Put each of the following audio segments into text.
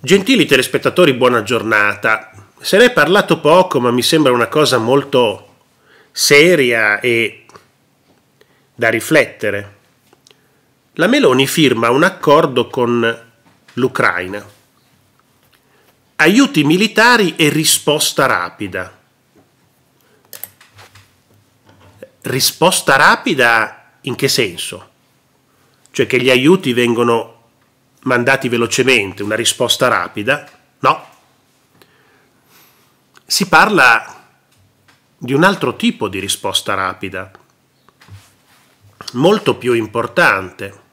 Gentili telespettatori, buona giornata. Se ne è parlato poco, ma mi sembra una cosa molto seria e da riflettere. La Meloni firma un accordo con l'Ucraina. Aiuti militari e risposta rapida. Risposta rapida in che senso? Cioè che gli aiuti vengono mandati velocemente, una risposta rapida, no. Si parla di un altro tipo di risposta rapida, molto più importante.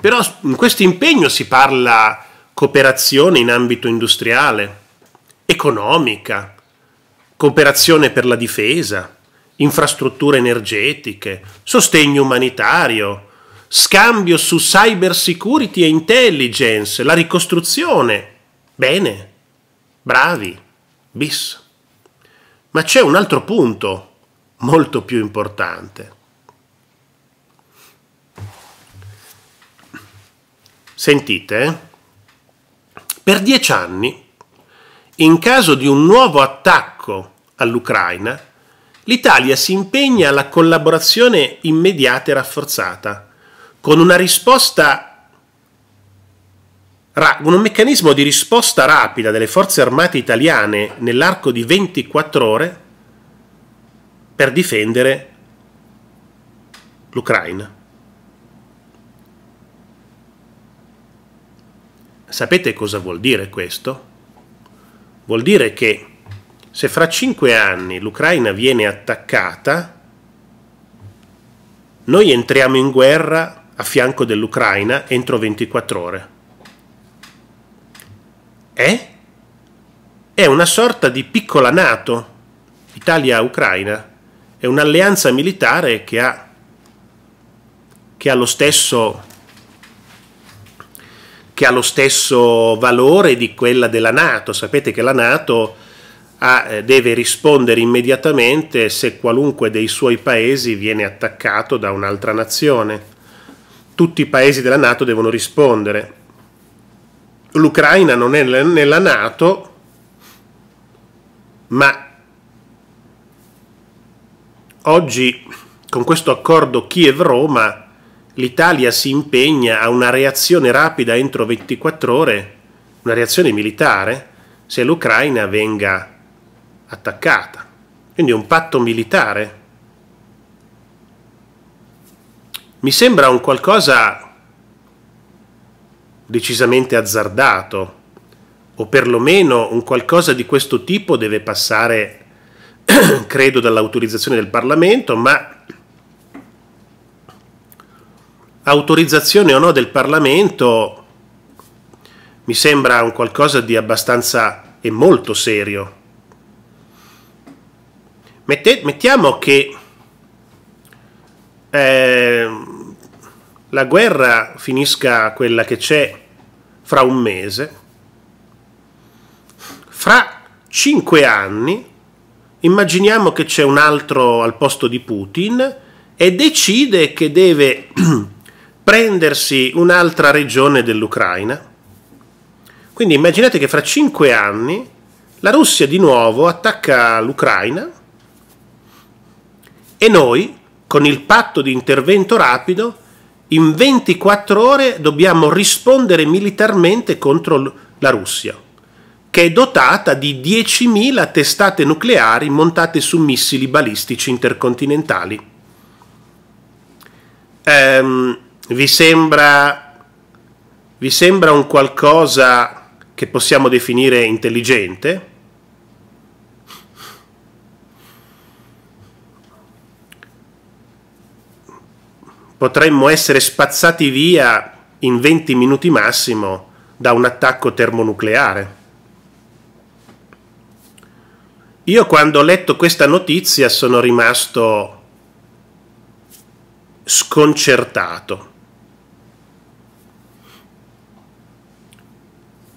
Però in questo impegno si parla cooperazione in ambito industriale, economica, cooperazione per la difesa, infrastrutture energetiche, sostegno umanitario, scambio su cyber security e intelligence, la ricostruzione. Bene, bravi, bis. Ma c'è un altro punto molto più importante. Sentite, eh? per dieci anni, in caso di un nuovo attacco all'Ucraina, l'Italia si impegna alla collaborazione immediata e rafforzata con una risposta, con un meccanismo di risposta rapida delle forze armate italiane nell'arco di 24 ore per difendere l'Ucraina. Sapete cosa vuol dire questo? Vuol dire che se fra cinque anni l'Ucraina viene attaccata, noi entriamo in guerra a fianco dell'Ucraina entro 24 ore. È? È una sorta di piccola Nato, Italia-Ucraina, è un'alleanza militare che ha, che ha lo stesso che ha lo stesso valore di quella della Nato. Sapete che la Nato ha, eh, deve rispondere immediatamente se qualunque dei suoi paesi viene attaccato da un'altra nazione tutti i paesi della Nato devono rispondere. L'Ucraina non è nella Nato, ma oggi con questo accordo Kiev-Roma l'Italia si impegna a una reazione rapida entro 24 ore, una reazione militare, se l'Ucraina venga attaccata. Quindi un patto militare mi sembra un qualcosa decisamente azzardato, o perlomeno un qualcosa di questo tipo deve passare, credo, dall'autorizzazione del Parlamento, ma autorizzazione o no del Parlamento mi sembra un qualcosa di abbastanza e molto serio. Mette, mettiamo che eh, la guerra finisca quella che c'è fra un mese, fra cinque anni immaginiamo che c'è un altro al posto di Putin e decide che deve prendersi un'altra regione dell'Ucraina. Quindi immaginate che fra cinque anni la Russia di nuovo attacca l'Ucraina e noi, con il patto di intervento rapido, in 24 ore dobbiamo rispondere militarmente contro la Russia, che è dotata di 10.000 testate nucleari montate su missili balistici intercontinentali. Ehm, vi, sembra, vi sembra un qualcosa che possiamo definire intelligente? potremmo essere spazzati via in 20 minuti massimo da un attacco termonucleare. Io quando ho letto questa notizia sono rimasto sconcertato.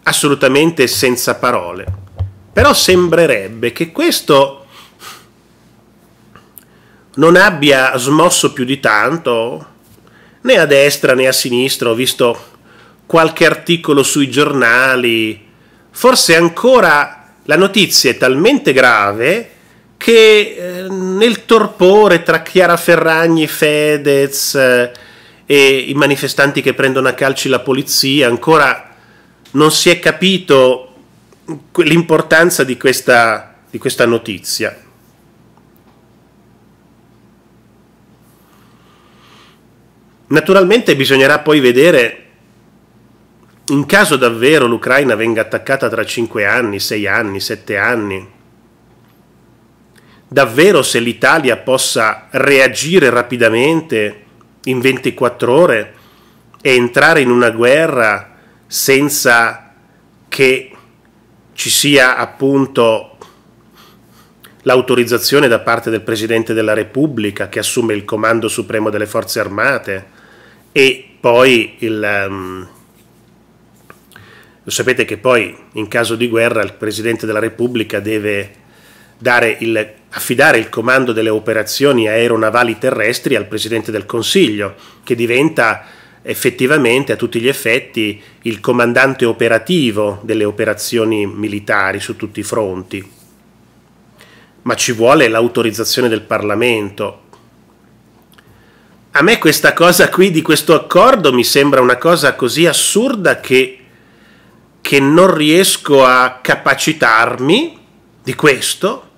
Assolutamente senza parole. Però sembrerebbe che questo non abbia smosso più di tanto né a destra né a sinistra, ho visto qualche articolo sui giornali, forse ancora la notizia è talmente grave che eh, nel torpore tra Chiara Ferragni, Fedez eh, e i manifestanti che prendono a calci la polizia ancora non si è capito l'importanza di questa, di questa notizia. Naturalmente bisognerà poi vedere in caso davvero l'Ucraina venga attaccata tra 5 anni, 6 anni, 7 anni, davvero se l'Italia possa reagire rapidamente in 24 ore e entrare in una guerra senza che ci sia appunto l'autorizzazione da parte del Presidente della Repubblica che assume il comando supremo delle forze armate e poi il, um, lo sapete che poi in caso di guerra il Presidente della Repubblica deve il, affidare il comando delle operazioni aeronavali terrestri al Presidente del Consiglio, che diventa effettivamente a tutti gli effetti il comandante operativo delle operazioni militari su tutti i fronti. Ma ci vuole l'autorizzazione del Parlamento a me questa cosa qui di questo accordo mi sembra una cosa così assurda che, che non riesco a capacitarmi di questo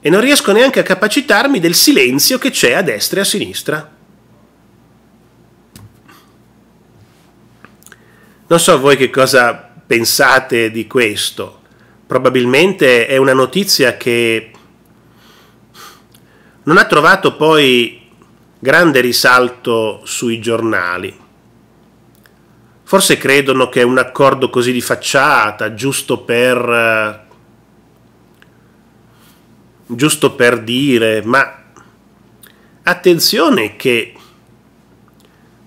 e non riesco neanche a capacitarmi del silenzio che c'è a destra e a sinistra. Non so voi che cosa pensate di questo. Probabilmente è una notizia che non ha trovato poi grande risalto sui giornali. Forse credono che un accordo così di facciata, giusto per eh, giusto per dire, ma attenzione che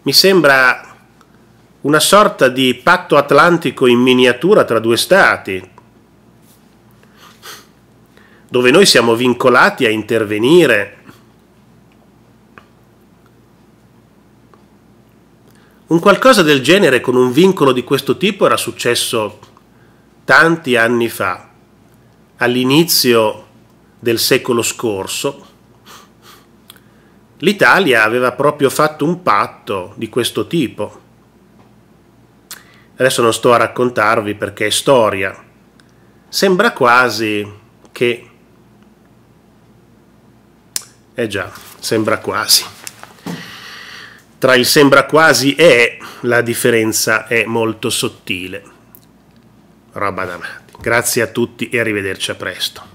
mi sembra una sorta di patto atlantico in miniatura tra due stati, dove noi siamo vincolati a intervenire Un qualcosa del genere con un vincolo di questo tipo era successo tanti anni fa, all'inizio del secolo scorso. L'Italia aveva proprio fatto un patto di questo tipo. Adesso non sto a raccontarvi perché è storia. Sembra quasi che... Eh già, sembra quasi. Tra il sembra quasi e la differenza è molto sottile. Roba da matti. Grazie a tutti e arrivederci a presto.